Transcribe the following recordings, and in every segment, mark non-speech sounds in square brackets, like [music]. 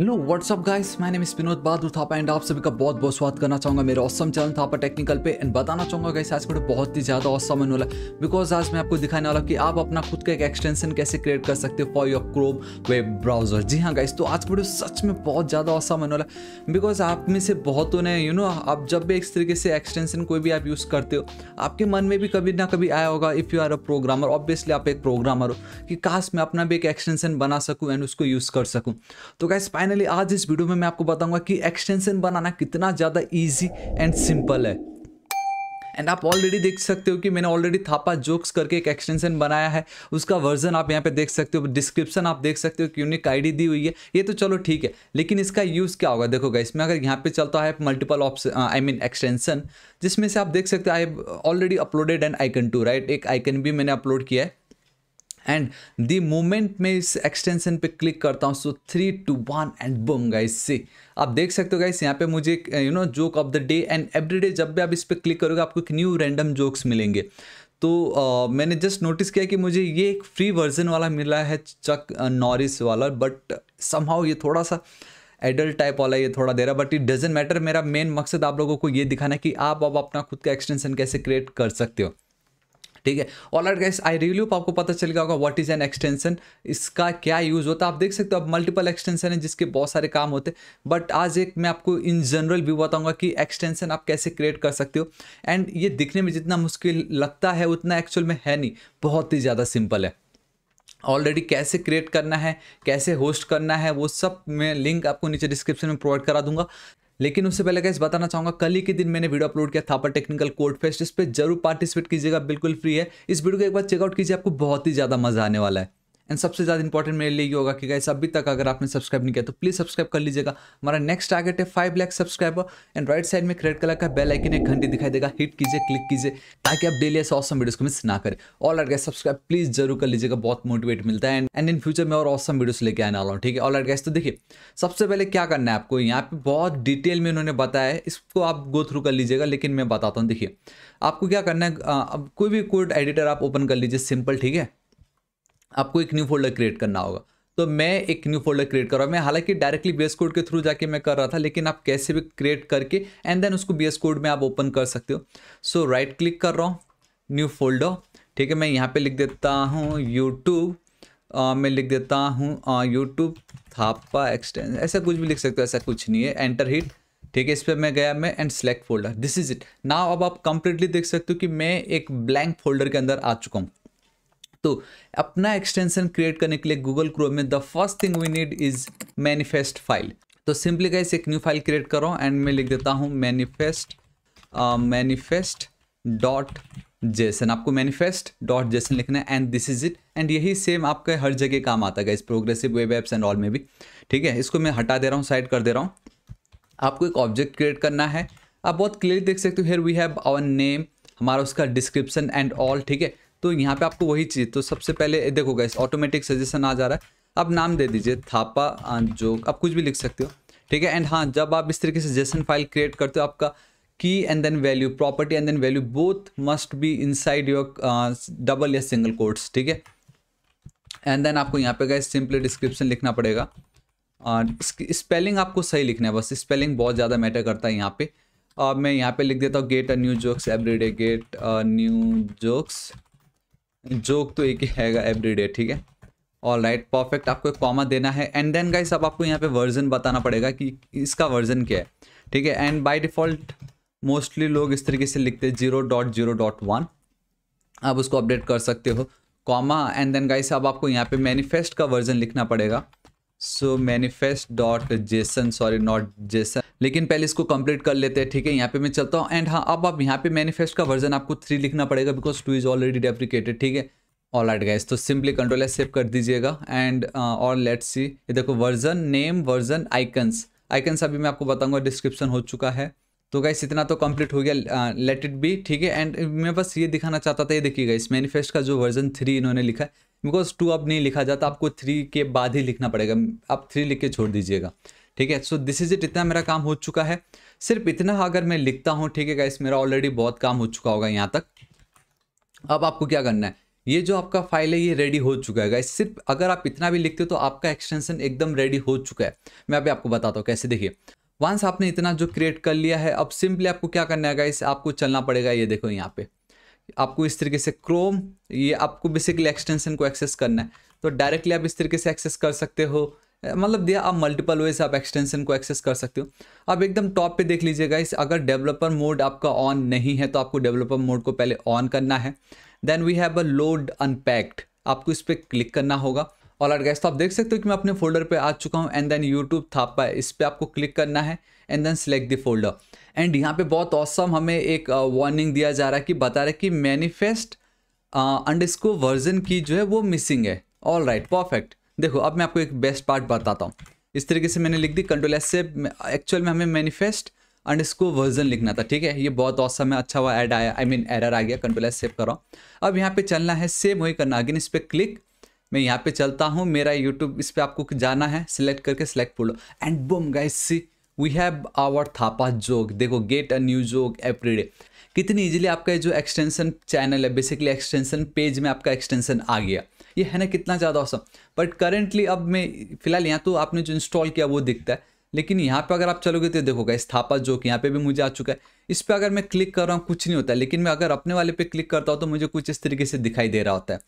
Hello what's up guys my name is Vinod Bahadur Thapa and आप सभी का बहुत बहुत स्वागत करना चाहूंगा मेरे ऑसम चैनल थापा टेक्निकल पे एंड बताना चाहूंगा गाइस आज मेरे तो बहुत ही ज़्यादा ऑसम होने वाला बिकॉज आज मैं आपको दिखाने वाला कि आप अपना खुद का एक एक्सटेंशन कैसे क्रिएट कर सकते हो for your Chrome web browser जी हाँ गाइस तो आज का वीडियो सच में बहुत ज़्यादा ऑसम होने वाला बिकॉज आप में से बहुतों ने यू नो आप जब भी इस तरीके से एक्सटेंशन कोई भी आप यूज़ करते हो आपके मन में भी कभी ना कभी आया होगा if you are a programmer obviously आप एक प्रोग्रामर हो कि काश मैं अपना भी एक एक्सटेंशन बना सकूँ एंड उसको यूज़ कर सकूँ तो गाइस फाइनली आज इस वीडियो में मैं आपको बताऊंगा कि एक्सटेंशन बनाना कितना ज़्यादा ईजी एंड सिंपल है एंड आप ऑलरेडी देख सकते हो कि मैंने ऑलरेडी थापा जोक्स करके एक एक्सटेंशन बनाया है उसका वर्जन आप यहाँ पे देख सकते हो डिस्क्रिप्शन आप देख सकते हो कि यूनिक आईडी दी हुई है ये तो चलो ठीक है लेकिन इसका यूज़ क्या होगा देखोगा इसमें अगर यहाँ पे चलता है multiple option I mean extension जिसमें से आप देख सकते हो I already uploaded and icon too right एक आइकन भी मैंने अपलोड किया है एंड दी मोमेंट में इस एक्सटेंशन पे क्लिक करता हूँ so three two one and boom guys see आप देख सकते हो गाइस यहाँ पे मुझे you know joke of the day and every day जब भी आप इस पर क्लिक करोगे आपको एक न्यू रैंडम जोक्स मिलेंगे तो uh, मैंने जस्ट नोटिस किया कि मुझे ये एक फ्री वर्जन वाला मिला है चक नॉरिस वाला बट समहाउ ये थोड़ा सा एडल्ट टाइप वाला ये थोड़ा दे रहा बट इट डजेंट मैटर मेरा मेन मकसद आप लोगों को ये दिखाना है कि आप अब अपना खुद का एक्सटेंशन कैसे क्रिएट कर सकते हो ठीक है alright guys I review आपको पता चल गया होगा व्हाट इज़ एन एक्सटेंशन इसका क्या यूज़ होता है आप देख सकते हो अब मल्टीपल एक्सटेंशन है जिसके बहुत सारे काम होते हैं बट आज एक मैं आपको इन जनरल व्यू बताऊंगा कि एक्सटेंशन आप कैसे क्रिएट कर सकते हो एंड ये दिखने में जितना मुश्किल लगता है उतना एक्चुअल में है नहीं बहुत ही ज़्यादा सिंपल है ऑलरेडी कैसे क्रिएट करना है कैसे होस्ट करना है वो सब मैं लिंक आपको नीचे डिस्क्रिप्शन में प्रोवाइड करा दूंगा लेकिन उससे पहले कैसे बताना चाहूंगा कल ही के दिन मैंने वीडियो अपलोड किया थापा टेक्निकल कोर्ट फेस्ट इस पर जरूर पार्टिसिपेट कीजिएगा बिल्कुल फ्री है इस वीडियो को एक बार चेकआउट कीजिए आपको बहुत ही ज़्यादा मजा आने वाला है एंड सबसे ज़्यादा इंपॉर्टेंट मेरे लिए ये होगा कि गाइस अभी तक अगर आपने सब्सक्राइब नहीं किया तो प्लीज़ सब्सक्राइब कर लीजिएगा हमारा नेक्स्ट टारगेट है five lakh subscriber and right side में क्रेड कलर का बेल आइकन एक घंटे दिखाई देगा हिट कीजिए क्लिक कीजिए ताकि आप डेली ऐसे ऑसम वीडियोस को मिस ना करें alright guys subscribe please जरूर कर लीजिएगा बहुत मोटिवेट मिलता है एंड इन फ्यूचर में और ऑसम वीडियोस लेके आने वाला हूँ ठीक है ऑल आर गैस तो देखिए सबसे पहले क्या करना है आपको यहाँ पे बहुत डिटेल में उन्होंने बताया है इसको आप गो थ्रू कर लीजिएगा लेकिन मैं बताता हूँ देखिए आपको क्या करना है कोई भी कोड एडिटर आप ओपन कर लीजिए सिंपल ठीक है आपको एक न्यू फोल्डर क्रिएट करना होगा तो मैं एक न्यू फोल्डर क्रिएट कर रहा हूँ मैं हालांकि डायरेक्टली बी कोड के थ्रू जाके मैं कर रहा था लेकिन आप कैसे भी क्रिएट करके एंड देन उसको बी कोड में आप ओपन कर सकते हो सो राइट क्लिक कर रहा हूँ न्यू फोल्डर ठीक है मैं यहाँ पे लिख देता हूँ यूट्यूब मैं लिख देता हूँ यूट्यूब थापा एक्सटेंस ऐसा कुछ भी लिख सकते हो ऐसा कुछ नहीं है एंटर हिट ठीक है इस पर मैं गया मैं and select folder this is it now अब आप कंप्लीटली देख सकते हो कि मैं एक ब्लैंक फोल्डर के अंदर आ चुका हूँ तो अपना एक्सटेंशन क्रिएट करने के लिए गूगल क्रोम में the first thing we need is manifest file तो सिंपली गाइस एक न्यू फाइल क्रिएट करो एंड मैं लिख देता हूँ मैनिफेस्ट मैनिफेस्ट डॉट जेसन आपको मैनिफेस्ट डॉट जेसन लिखना है and this is it and यही सेम आपके हर जगह काम आता है इस progressive web apps and all में भी ठीक है इसको मैं हटा दे रहा हूँ साइड कर दे रहा हूँ आपको एक ऑब्जेक्ट क्रिएट करना है आप बहुत क्लियर देख सकते हो here we have our name हमारा उसका डिस्क्रिप्शन एंड ऑल ठीक है तो यहाँ पे आपको वही चीज़ तो सबसे पहले देखो गैस ऑटोमेटिक सजेशन आ जा रहा है आप नाम दे दीजिए थापा जो आप कुछ भी लिख सकते हो ठीक है एंड हाँ जब आप इस तरीके से जेसन फाइल क्रिएट करते हो आपका key and then value property and then value both must be in your double या सिंगल कोड्स ठीक है एंड देन आपको यहाँ पे गैस सिंपली डिस्क्रिप्शन लिखना पड़ेगा स्पेलिंग आपको सही लिखना है बस स्पेलिंग बहुत ज़्यादा मैटर करता है यहाँ पे और मैं यहाँ पे लिख देता हूँ get a new jokes every get get new jokes joke तो एक ही हैगा डे ठीक है ऑल राइट परफेक्ट आपको एक कॉमा देना है एंड देन गाइस अब आपको यहाँ पे वर्जन बताना पड़ेगा कि इसका वर्जन क्या है ठीक है एंड बाय डिफ़ॉल्ट मोस्टली लोग इस तरीके से लिखते हैं zero dot zero dot one आप उसको अपडेट कर सकते हो कॉमा एंड देन गाइस अब आपको यहाँ पे मैनिफेस्ट का वर्जन लिखना पड़ेगा so manifest dot JSON sorry not JSON लेकिन पहले इसको कंप्लीट कर लेते हैं ठीक है यहाँ पे मैं चलता हूँ एंड हाँ अब आप यहाँ पे मैनिफेस्ट का वर्जन आपको थ्री लिखना पड़ेगा because two is already deprecated ठीक है ऑल आइट गैस तो सिंपली कंट्रोल है सेव कर दीजिएगा एंड और लेट्स सी ये देखो version name version icons icons अभी मैं आपको बताऊंगा डिस्क्रिप्शन हो चुका है तो गाइस इतना तो कंप्लीट हो गया लेट इट बी ठीक है एंड मैं बस ये दिखाना चाहता था ये देखिएगा इस मैनिफेस्ट का जो वर्जन थ्री इन्होंने लिखा है बिकॉज टू अब नहीं लिखा जाता आपको थ्री के बाद ही लिखना पड़ेगा आप थ्री लिख के छोड़ दीजिएगा ठीक है सो दिस इज इट इतना मेरा काम हो चुका है सिर्फ इतना अगर मैं लिखता हूँ ठीक है गाइस मेरा ऑलरेडी बहुत काम हो चुका होगा यहाँ तक अब आपको क्या करना है ये जो आपका फाइल है ये रेडी हो चुका है गाइस सिर्फ अगर आप इतना भी लिखते हो तो आपका एक्सटेंशन एकदम रेडी हो चुका है मैं अभी आपको बताता हूँ कैसे देखिए वंस आपने इतना जो क्रिएट कर लिया है अब सिंपली आपको क्या करना है गाइस आपको चलना पड़ेगा ये देखो यहाँ पे आपको इस तरीके से क्रोम ये आपको बेसिकली एक्सटेंशन को एक्सेस करना है तो डायरेक्टली आप इस तरीके से एक्सेस कर सकते हो मतलब दिया आप मल्टीपल वेज आप एक्सटेंशन को एक्सेस कर सकते हो अब एकदम टॉप पे देख लीजिएगा इस अगर डेवलपर मोड आपका ऑन नहीं है तो आपको डेवलपर मोड को पहले ऑन करना है then we have a load unpacked आपको इस पर क्लिक करना होगा ऑल गैस तो आप देख सकते हो कि मैं अपने फोल्डर पे आ चुका हूँ एंड देन यूट्यूब था पाए इस पर आपको क्लिक करना है and then select the folder and यहाँ पे बहुत औसम हमें एक वार्निंग uh, दिया जा रहा है कि बता रहे कि मैनिफेस्ट अंडस्को वर्जन की जो है वो मिसिंग है ऑल राइट परफेक्ट देखो अब मैं आपको एक बेस्ट पार्ट बताता हूँ इस तरीके से मैंने लिख दी कंट्रोल एस से एक्चुअल में हमें मैनिफेस्ट अंड इसको वर्जन लिखना था ठीक है ये बहुत औसम है अच्छा हुआ ऐड आया आई मीन एरर आ गया कंट्रोल एस सेव करो अब यहाँ पे चलना है सेव वही करना अगेन इस पर क्लिक मैं यहाँ पे चलता हूँ मेरा यूट्यूब इस पर आपको जाना है सिलेक्ट करके सिलेक्ट कर and boom guys see we have our Thapa joke देखो get a new joke every day कितनी इजीली आपका ये जो एक्सटेंशन चैनल है बेसिकली एक्सटेंशन पेज में आपका एक्सटेंशन आ गया ये है ना कितना ज़्यादा औसम बट करेंटली अब मैं फिलहाल यहाँ तो आपने जो इंस्टॉल किया वो दिखता है लेकिन यहाँ पे अगर आप चलोगे तो देखोगे थापा जोक यहाँ पे भी मुझे आ चुका है इस पर अगर मैं क्लिक कर रहा हूँ कुछ नहीं होता लेकिन मैं अगर अपने वाले पे क्लिक करता हूँ तो मुझे कुछ इस तरीके से दिखाई दे रहा होता है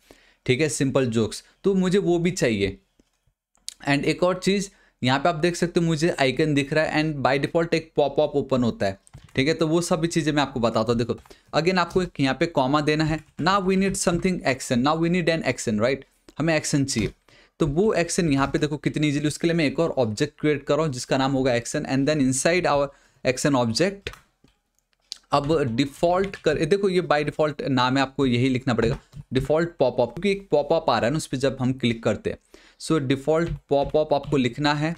ठीक है सिंपल जोक्स तो मुझे वो भी चाहिए एंड एक और चीज़ यहाँ पे आप देख सकते हो मुझे आइकन दिख रहा है एंड बाय डिफॉल्ट एक पॉप ऑप ओपन होता है ठीक है तो वो सभी चीज़ें मैं आपको बताता हूँ देखो अगेन आपको एक यहाँ पे कॉमा देना है ना वी नीड समथिंग एक्शन ना we need an action right हमें एक्शन चाहिए तो वो एक्शन यहाँ पे देखो कितनी इजीली उसके लिए मैं एक और ऑब्जेक्ट क्रिएट कर रहा हूँ जिसका नाम होगा action and then inside our action object अब डिफ़ॉल्ट कर देखो ये बाय डिफ़ॉल्ट नाम है आपको यही लिखना पड़ेगा डिफ़ॉल्ट पॉपअप क्योंकि एक पॉपअप आ रहा है ना उस पर जब हम क्लिक करते हैं सो डिफ़ॉल्ट पॉपअप आपको लिखना है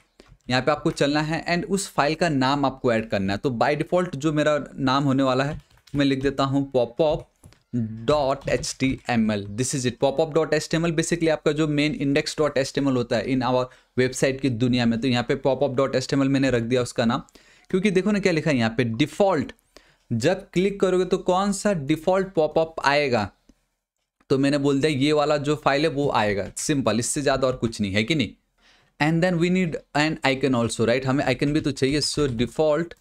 यहाँ पे आपको चलना है एंड उस फाइल का नाम आपको ऐड करना है तो बाय डिफ़ॉल्ट जो मेरा नाम होने वाला है मैं लिख देता हूँ popup dot H T M L this is it popup dot H T M L basically आपका जो main index dot H T M L होता है इन आवर वेबसाइट की दुनिया में तो यहाँ पे popup dot H T M L मैंने रख दिया उसका नाम क्योंकि देखो ना क्या लिखा है यहाँ पे डिफ़ॉल्ट जब क्लिक करोगे तो कौन सा डिफॉल्ट पॉपअप आएगा तो मैंने बोल दिया ये वाला जो फाइल है वो आएगा सिंपल इससे ज़्यादा और कुछ नहीं है कि नहीं and then we need an icon also right हमें आइकन भी तो चाहिए सो डिफॉल्ट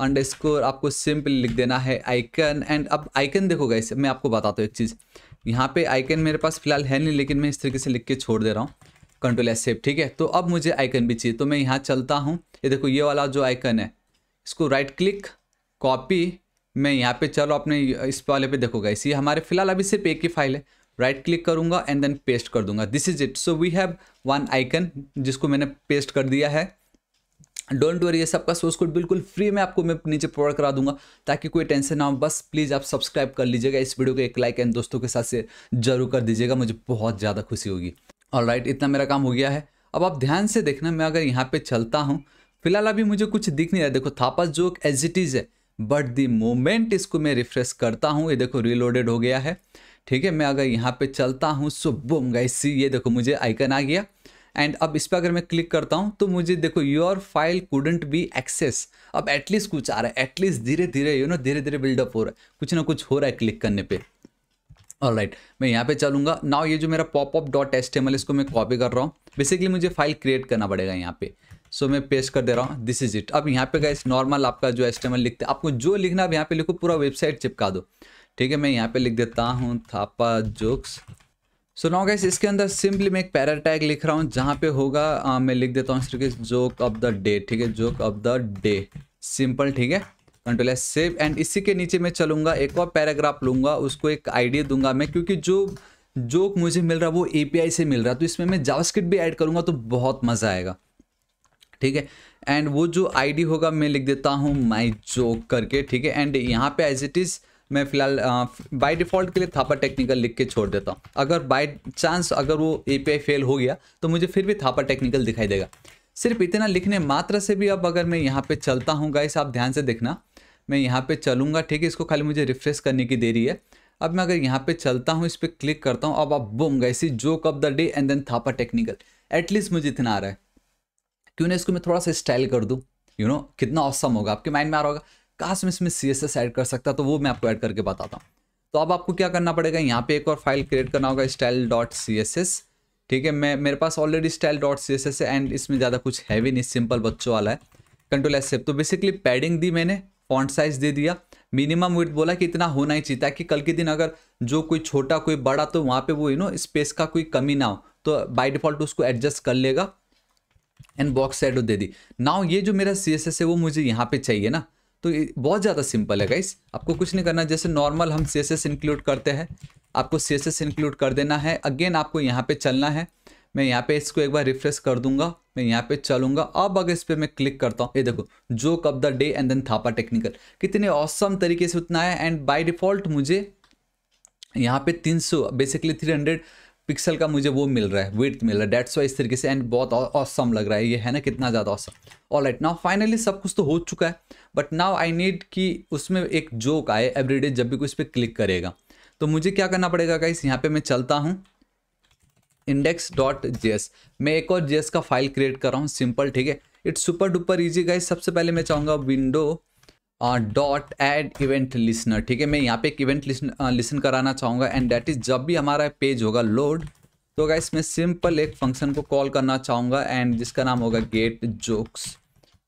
अंडर आपको सिंपल लिख देना है आइकन एंड अब आइकन देखोगे इसे मैं आपको बताता हूँ एक चीज़ यहाँ पे आइकन मेरे पास फिलहाल है नहीं लेकिन मैं इस तरीके से लिख के छोड़ दे रहा हूँ कंट्रोल एस सेफ ठीक है तो अब मुझे आइकन भी चाहिए तो मैं यहाँ चलता हूँ ये देखो ये वाला जो आइकन है इसको राइट क्लिक कॉपी मैं यहाँ पे चलो अपने इस वाले पे देखो गाइस ये हमारे फिलहाल अभी सिर्फ एक ही फाइल है राइट क्लिक करूँगा एंड देन पेस्ट कर दूंगा this is it so we have one icon जिसको मैंने पेस्ट कर दिया है डोंट वरी ये सबका सोर्स कोड बिल्कुल फ्री में आपको मैं नीचे प्रोवाइड करा दूंगा ताकि कोई टेंशन ना हो बस प्लीज़ आप सब्सक्राइब कर लीजिएगा इस वीडियो को एक लाइक एंड दोस्तों के साथ से जरूर कर दीजिएगा मुझे बहुत ज़्यादा खुशी होगी और राइट इतना मेरा काम हो गया है अब आप ध्यान से देखना मैं अगर यहाँ पे चलता हूँ फिलहाल अभी मुझे कुछ दिख नहीं रहा है देखो Thapa joke as it is है बट द मोमेंट इसको मैं रिफ्रेश करता हूँ ये देखो रिलोडेड हो गया है ठीक है मैं अगर यहाँ पे चलता हूँ सो बुम गई ये देखो मुझे आइकन आ गया एंड अब इस पर अगर मैं क्लिक करता हूँ तो मुझे देखो your file couldn't be access अब एटलीस्ट कुछ आ रहा है एटलीस्ट धीरे धीरे यू नो धीरे धीरे बिल्डअप हो रहा है कुछ ना कुछ हो रहा है क्लिक करने पर और राइट right, मैं यहाँ पे चलूंगा नाउ ये जो मेरा पॉपअप डॉट एस्टेमल इसको मैं कॉपी कर रहा हूँ बेसिकली मुझे फाइल क्रिएट करना पड़ेगा यहाँ पे सो मैं पेस्ट कर दे रहा हूँ दिस इज इट अब यहाँ पे गए नॉर्मल आपका जो एस्टेमल लिखते हैं आपको जो लिखना आप यहाँ पे लिखो पूरा वेबसाइट चिपका दो ठीक है मैं यहाँ पे लिख देता हूँ Thapa jokes so now guys इसके अंदर सिंपली मैं एक पैरा टैग लिख रहा हूँ जहाँ पे होगा आ, मैं लिख देता हूँ इस जोक ऑफ द डे ठीक है joke of the day simple ठीक है कंट्रोल एस सेव एंड इसी के नीचे मैं चलूंगा एक और पैराग्राफ लूंगा उसको एक आइडिया दूंगा मैं क्योंकि जो जोक मुझे मिल रहा है वो एपीआई से मिल रहा है तो इसमें मैं जावास्क्रिप्ट भी ऐड करूंगा तो बहुत मज़ा आएगा ठीक है एंड वो जो आईडी होगा मैं लिख देता हूँ माई जोक करके ठीक है एंड यहाँ पे एज इट इज़ मैं फिलहाल बाय डिफ़ॉल्ट के लिए थापा टेक्निकल लिख के छोड़ देता हूँ अगर बाय चांस अगर वो ए फेल हो गया तो मुझे फिर भी थापा टेक्निकल दिखाई देगा सिर्फ इतना लिखने मात्र से भी अब अगर मैं यहाँ पे चलता हूँ गाइस आप ध्यान से देखना मैं यहाँ पे चलूँगा ठीक है इसको खाली मुझे रिफ्रेश करने की देरी है अब मैं अगर यहाँ पे चलता हूँ इस पर क्लिक करता हूँ अब आप boom see joke of the day and then Thapa technical at least मुझे इतना आ रहा है क्यों ना इसको मैं थोड़ा सा स्टाइल कर दूँ यू नो कितना औसम होगा आपके माइंड में आ रहा होगा काश मैं इसमें सी एस ऐड कर सकता तो वो मैं आपको ऐड करके बताता हूँ तो अब आपको क्या करना पड़ेगा यहाँ पे एक और फाइल क्रिएट करना होगा style dot C S S ठीक है मैं मेरे पास already style dot C S S है एंड इसमें ज़्यादा कुछ हैवी नहीं सिंपल बच्चों वाला है कंट्रोल एस सेप तो बेसिकली पैडिंग दी मैंने फॉन्ट साइज दे दिया मिनिमम वेट बोला कि इतना होना ही चाहिए ताकि कल के दिन अगर जो कोई छोटा कोई बड़ा तो वहाँ पर वो यू नो स्पेस का कोई कमी ना हो तो बाई डिफॉल्ट उसको एडजस्ट कर लेगा एंड बॉक्स शेडो दे दी नाउ ये जो मेरा सी है वो मुझे यहाँ पे चाहिए ना तो बहुत ज़्यादा सिंपल है गाइस आपको कुछ नहीं करना जैसे नॉर्मल हम सी इंक्लूड करते हैं आपको सी इंक्लूड कर देना है अगेन आपको यहाँ पे चलना है मैं यहाँ पे इसको एक बार रिफ्रेश कर दूंगा मैं यहाँ पे चलूंगा अब अगर इस पर मैं क्लिक करता हूँ ये देखो जो कब the day and then Thapa technical कितने औसम तरीके से उतना है एंड बाय डिफॉल्ट मुझे यहाँ पे 300 बेसिकली 300 पिक्सल का मुझे वो मिल रहा है विथ मिल रहा है डेट्स वाई इस तरीके से एंड बहुत औसम लग रहा है ये है ना कितना ज़्यादा awesome all right now finally सब कुछ तो हो चुका है बट नाउ आई नीड कि उसमें एक जोक आए एवरीडे जब भी कोई इस पर क्लिक करेगा तो मुझे क्या करना पड़ेगा गाइस यहाँ पे मैं चलता हूँ इंडेक्स डॉट जे मैं एक और जे का फाइल क्रिएट कर रहा हूँ सिंपल ठीक है it's super duper easy guys सबसे पहले मैं चाहूँगा window dot add event listener ठीक है मैं यहाँ पे एक इवेंट लिसन uh, कराना चाहूँगा एंड दैट इज जब भी हमारा पेज होगा लोड तो गाइस मैं सिंपल एक फंक्शन को कॉल करना चाहूँगा एंड जिसका नाम होगा गेट जोक्स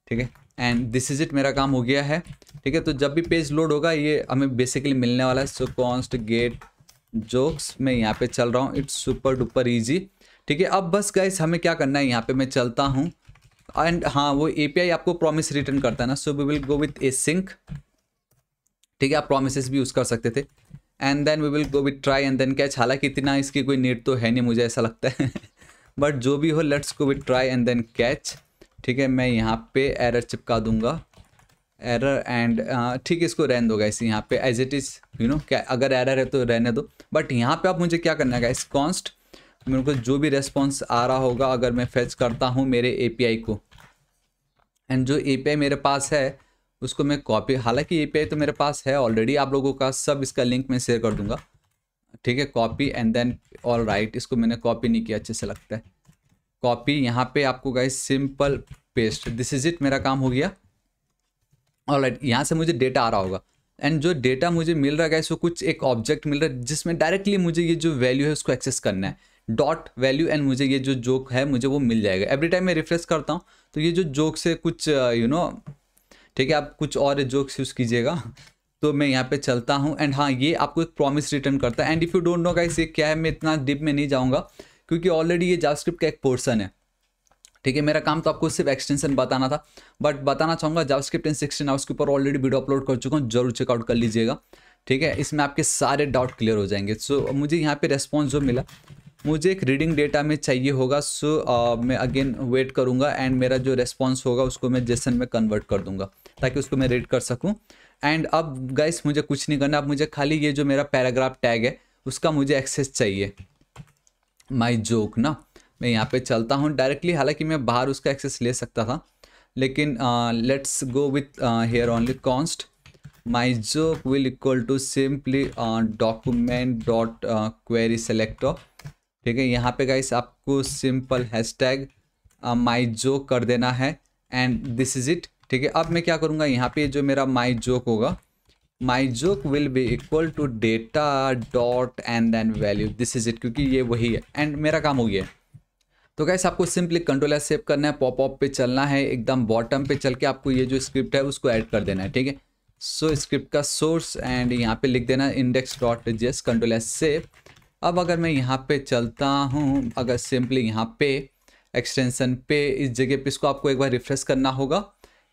ठीक है एंड दिस इज इट मेरा काम हो गया है ठीक है तो जब भी पेज लोड होगा ये हमें बेसिकली मिलने वाला है सो कॉन्स्ट गेट जोक्स मैं यहाँ पे चल रहा हूँ इट्स सुपर डुपर ईजी ठीक है अब बस गाइस हमें क्या करना है यहाँ पे मैं चलता हूँ एंड हाँ वो एपीआई आपको प्रॉमिस रिटर्न करता है ना so we will go with async ठीक है आप प्रोमिस भी यूज़ कर सकते थे and then we will go with try and then catch हालांकि इतना इसकी कोई नीड तो है नहीं मुझे ऐसा लगता है बट [laughs] जो भी हो let's go with try and then catch ठीक है मैं यहाँ पे एरर चिपका दूंगा एरर एंड ठीक है इसको रहने दो गाइस यहाँ पे as it is you know क्या अगर एरर है तो रहने दो बट यहाँ पे आप मुझे क्या करना है गाइस कॉन्स्ट मेरे को जो भी रेस्पॉन्स आ रहा होगा अगर मैं फेच करता हूँ मेरे ए को एंड जो ए मेरे पास है उसको मैं कॉपी हालांकि ए तो मेरे पास है ऑलरेडी आप लोगों का सब इसका लिंक मैं शेयर कर दूंगा ठीक है copy and then all right इसको मैंने कॉपी नहीं किया अच्छे से लगता है कॉपी यहाँ पे आपको guys simple paste this is it मेरा काम हो गया ऑल राइट यहाँ से मुझे डेटा आ रहा होगा एंड जो डेटा मुझे मिल रहा है गाइस वो कुछ एक ऑब्जेक्ट मिल रहा है जिसमें डायरेक्टली मुझे ये जो वैल्यू है उसको एक्सेस करना है डॉट वैल्यू एंड मुझे ये जो जोक है मुझे वो मिल जाएगा एवरी टाइम मैं रिफ्रेश करता हूँ तो ये जो जोक से कुछ यू uh, नो ठीक है आप कुछ और जोक्स यूज़ कीजिएगा तो मैं यहाँ पे चलता हूँ एंड हाँ ये आपको एक प्रॉमिस रिटर्न करता है and if you don't know guys ये क्या है मैं इतना डिप में नहीं जाऊँगा क्योंकि ऑलरेडी ये जावास्क्रिप्ट का एक पोर्सन है ठीक है मेरा काम तो आपको सिर्फ एक्सटेंशन बताना था बट बताना चाहूँगा जावास्क्रिप्ट इन सिक्सटीन आवर्स के ऊपर ऑलरेडी वीडियो अपलोड कर चुका हूँ जरूर चेकआउट कर लीजिएगा ठीक है इसमें आपके सारे डाउट क्लियर हो जाएंगे सो so, मुझे यहाँ पे रेस्पॉन्स जो मिला मुझे एक रीडिंग डेटा में चाहिए होगा सो uh, मैं अगेन वेट करूँगा एंड मेरा जो रेस्पॉन्स होगा उसको मैं जेसन में कन्वर्ट कर दूँगा ताकि उसको मैं रीड कर सकूँ एंड अब गाइस मुझे कुछ नहीं करना अब मुझे खाली ये जो मेरा पैराग्राफ टैग है उसका मुझे एक्सेस चाहिए माई जोक ना मैं यहाँ पे चलता हूँ डायरेक्टली हालांकि मैं बाहर उसका एक्सेस ले सकता था लेकिन let's go with here only const my joke will equal to simply document dot query selector ठीक है यहाँ पे गाइस आपको simple hash tag my joke कर देना है एंड दिस इज इट ठीक है अब मैं क्या करूँगा यहाँ पे जो मेरा माई जोक होगा my joke will be equal to data dot and then value this is it क्योंकि ये वही है एंड मेरा काम हो गया तो गैस आपको सिंपली कंट्रोल सेव करना है पॉप ऑप पे चलना है एकदम बॉटम पे चल के आपको ये जो स्क्रिप्ट है उसको ऐड कर देना है ठीक है सो स्क्रिप्ट का सोर्स एंड यहाँ पे लिख देना index dot JS control save अब अगर मैं यहाँ पे चलता हूँ अगर सिंपली यहाँ पे एक्सटेंशन पे इस जगह पे इसको आपको एक बार रिफ्रेश करना होगा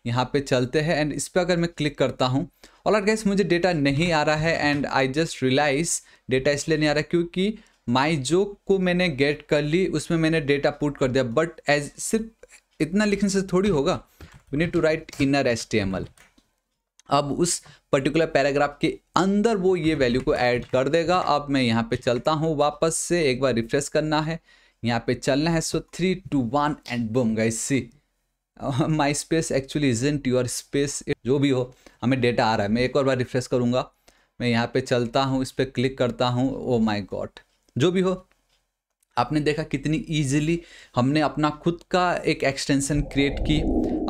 यहाँ पे चलते हैं एंड इस पर अगर मैं क्लिक करता हूँ और अगर गैस मुझे डेटा नहीं आ रहा है and I just realise data इसलिए नहीं आ रहा क्योंकि माई जो को मैंने गेट कर ली उसमें मैंने डेटा पुट कर दिया बट एज सिर्फ इतना लिखने से थोड़ी होगा we need to write inner S T M L अब उस पर्टिकुलर पैराग्राफ के अंदर वो ये वैल्यू को ऐड कर देगा अब मैं यहाँ पे चलता हूँ वापस से एक बार रिफ्रेश करना है यहाँ पे चलना है so three two one and boom guys see my space actually is in your space जो भी हो हमें डेटा आ रहा है मैं एक और बार रिफ्रेश करूँगा मैं यहाँ पे चलता हूँ इस पर क्लिक करता हूँ ओ माई गॉड जो भी हो आपने देखा कितनी इजीली हमने अपना खुद का एक एक्सटेंशन क्रिएट की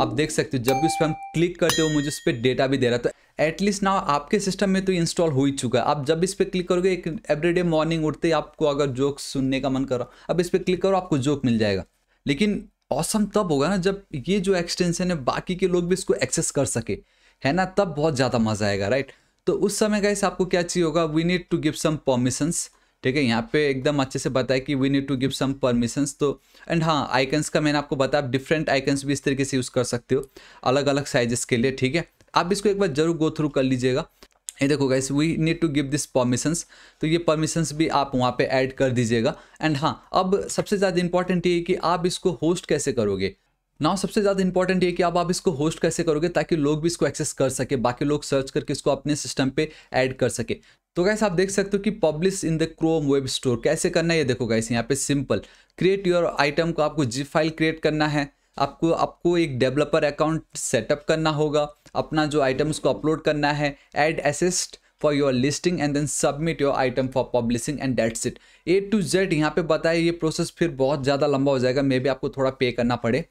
आप देख सकते हो जब भी उस पर हम क्लिक करते हो मुझे उस पर डेटा भी दे रहा था एटलीस्ट ना आपके सिस्टम में तो इंस्टॉल हो ही चुका है आप जब इस पर क्लिक करोगे एक एवरीडे मॉर्निंग उठते ही आपको अगर जोक सुनने का मन कर रहा अब इस पर क्लिक करो आपको जोक मिल जाएगा लेकिन औसम तब होगा ना जब ये जो एक्सटेंशन है बाकी के लोग भी इसको एक्सेस कर सके है ना तब बहुत ज़्यादा मज़ा आएगा राइट तो उस समय का आपको क्या चाहिए होगा we need to give some permissions ठीक है यहाँ पे एकदम अच्छे से बताया कि we need to give some permissions तो एंड हाँ आइकन्स का मैंने आपको बताया आप डिफरेंट आइकन्स भी इस तरीके से यूज़ कर सकते हो अलग अलग साइजेस के लिए ठीक है आप इसको एक बार जरूर गो थ्रू कर लीजिएगा ये देखो guys we need to give this permissions तो ये परमिशंस भी आप वहाँ पे ऐड कर दीजिएगा एंड हाँ अब सबसे ज़्यादा इंपॉर्टेंट ये कि आप इसको होस्ट कैसे करोगे नाउ सबसे ज़्यादा इंपॉर्टेंट ये कि अब आप इसको होस्ट कैसे करोगे ताकि लोग भी इसको एक्सेस कर सके बाकी लोग सर्च करके इसको अपने सिस्टम पे ऐड कर सके तो गैस आप देख सकते हो कि publish in the Chrome web store कैसे करना है ये देखो गैस यहाँ पे सिंपल क्रिएट योर आइटम को आपको जी फाइल क्रिएट करना है आपको आपको एक डेवलपर अकाउंट सेटअप करना होगा अपना जो आइटम उसको अपलोड करना है add assets for your listing and then submit your item for publishing and that's it A to Z यहाँ पे बताया ये प्रोसेस फिर बहुत ज़्यादा लंबा हो जाएगा मे भी आपको थोड़ा पे करना पड़े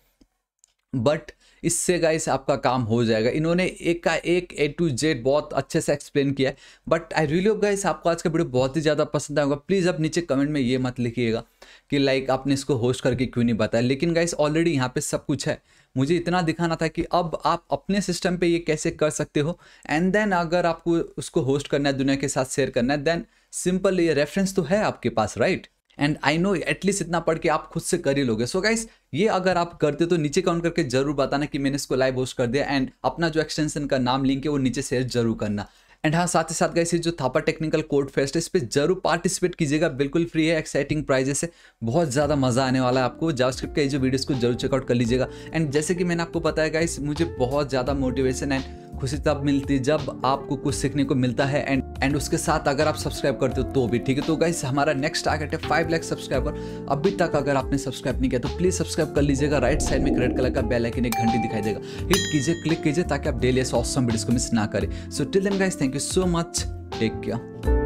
बट इससे गाइस आपका काम हो जाएगा इन्होंने एक का एक ए टू जेड बहुत अच्छे से एक्सप्लेन किया है but I really hope guys आपको आज का वीडियो बहुत ही ज़्यादा पसंद आएगा प्लीज़ आप नीचे कमेंट में ये मत लिखिएगा कि लाइक आपने इसको होस्ट करके क्यों नहीं बताया लेकिन गाइस ऑलरेडी यहाँ पे सब कुछ है मुझे इतना दिखाना था कि अब आप अपने सिस्टम पर ये कैसे कर सकते हो एंड देन अगर आपको उसको होस्ट करना है दुनिया के साथ शेयर करना है देन सिंपल ये रेफरेंस तो है आपके पास right right? And I know at least इतना पढ़ के आप खुद से कर ही लोगे सो so गाइस ये अगर आप करते तो नीचे कमेंट करके जरूर बताना कि मैंने इसको लाइव होस्ट कर दिया एंड अपना जो एक्सटेंशन का नाम लिंक है वो नीचे शेयर जरूर करना एंड हाँ साथ ही साथ गाइस जो थापा टेक्निकल कोड फेस्ट है इस पर जरूर पार्टिसिपेट कीजिएगा बिल्कुल फ्री है एक्साइटिंग प्राइजेस है बहुत ज़्यादा मजा आने वाला है आपको जावास्क्रिप्ट के जो वीडियोस को जरूर चेकआउट कर लीजिएगा एंड जैसे कि मैंने आपको बताया गाइस मुझे बहुत ज़्यादा मोटिवेशन एंड खुशी तब मिलती है जब आपको कुछ सीखने को मिलता है एंड एंड उसके साथ अगर आप सब्सक्राइब करते हो तो भी ठीक है तो गाइस हमारा नेक्स्ट टारगेट है फाइव लाख सब्सक्राइबर अभी तक अगर आपने सब्सक्राइब नहीं किया तो प्लीज़ सब्सक्राइब कर लीजिएगा राइट साइड में रेड कलर का बेल आइकन एक घंटी दिखाई देगा हिट कीजिए क्लिक कीजिए ताकि आप डेली ऐसे ऑसम वीडियोस को मिस ना करें so till then guys thank you so much take care